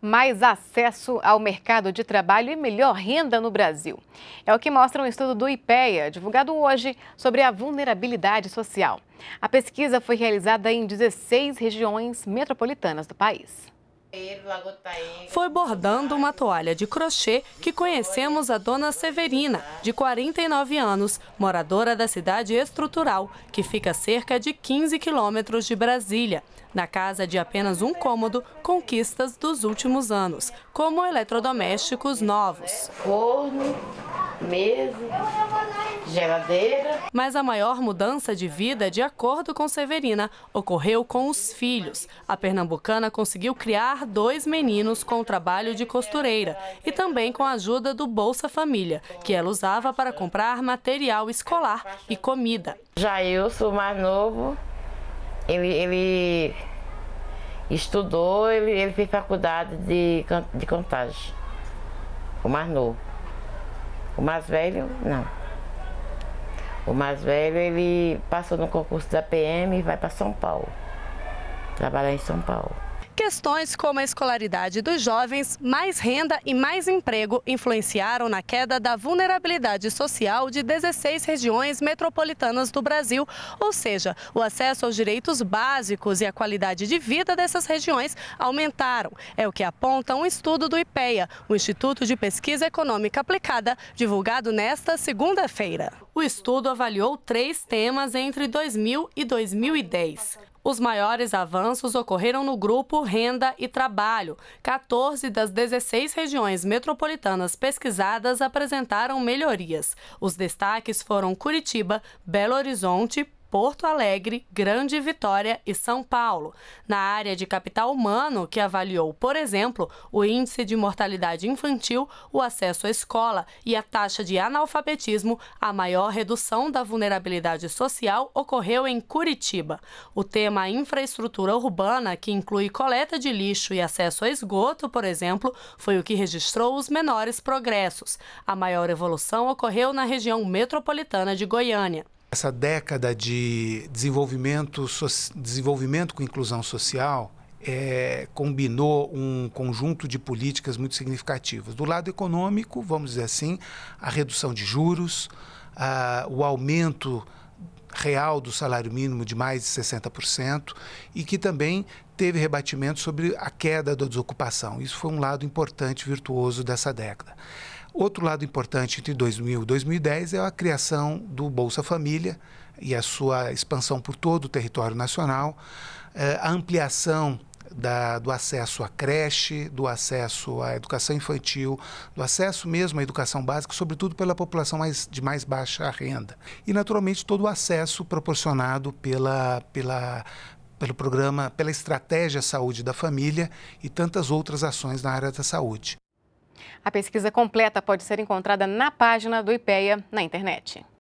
mais acesso ao mercado de trabalho e melhor renda no Brasil. É o que mostra um estudo do IPEA, divulgado hoje, sobre a vulnerabilidade social. A pesquisa foi realizada em 16 regiões metropolitanas do país. Foi bordando uma toalha de crochê que conhecemos a dona Severina, de 49 anos, moradora da cidade estrutural, que fica a cerca de 15 quilômetros de Brasília. Na casa de apenas um cômodo, conquistas dos últimos anos, como eletrodomésticos novos. Forno, mesa, geladeira. Mas a maior mudança de vida, de acordo com Severina, ocorreu com os filhos. A pernambucana conseguiu criar dois meninos com o trabalho de costureira e também com a ajuda do Bolsa Família, que ela usava para comprar material escolar e comida. Já eu sou mais novo, ele, ele estudou, ele, ele fez faculdade de, de contagem, o mais novo. O mais velho, não. O mais velho, ele passou no concurso da PM e vai para São Paulo. Trabalhar em São Paulo. Questões como a escolaridade dos jovens, mais renda e mais emprego influenciaram na queda da vulnerabilidade social de 16 regiões metropolitanas do Brasil, ou seja, o acesso aos direitos básicos e a qualidade de vida dessas regiões aumentaram. É o que aponta um estudo do IPEA, o Instituto de Pesquisa Econômica Aplicada, divulgado nesta segunda-feira. O estudo avaliou três temas entre 2000 e 2010. Os maiores avanços ocorreram no grupo Renda e Trabalho. 14 das 16 regiões metropolitanas pesquisadas apresentaram melhorias. Os destaques foram Curitiba, Belo Horizonte, Porto Alegre, Grande Vitória e São Paulo. Na área de capital humano, que avaliou, por exemplo, o índice de mortalidade infantil, o acesso à escola e a taxa de analfabetismo, a maior redução da vulnerabilidade social ocorreu em Curitiba. O tema infraestrutura urbana, que inclui coleta de lixo e acesso a esgoto, por exemplo, foi o que registrou os menores progressos. A maior evolução ocorreu na região metropolitana de Goiânia essa década de desenvolvimento, so, desenvolvimento com inclusão social é, combinou um conjunto de políticas muito significativas. Do lado econômico, vamos dizer assim, a redução de juros, a, o aumento real do salário mínimo de mais de 60% e que também teve rebatimento sobre a queda da desocupação. Isso foi um lado importante, virtuoso dessa década. Outro lado importante entre 2000 e 2010 é a criação do Bolsa Família e a sua expansão por todo o território nacional, eh, a ampliação da, do acesso à creche, do acesso à educação infantil, do acesso mesmo à educação básica, sobretudo pela população mais, de mais baixa renda. E, naturalmente, todo o acesso proporcionado pela, pela, pelo programa, pela estratégia Saúde da Família e tantas outras ações na área da saúde. A pesquisa completa pode ser encontrada na página do IPEA na internet.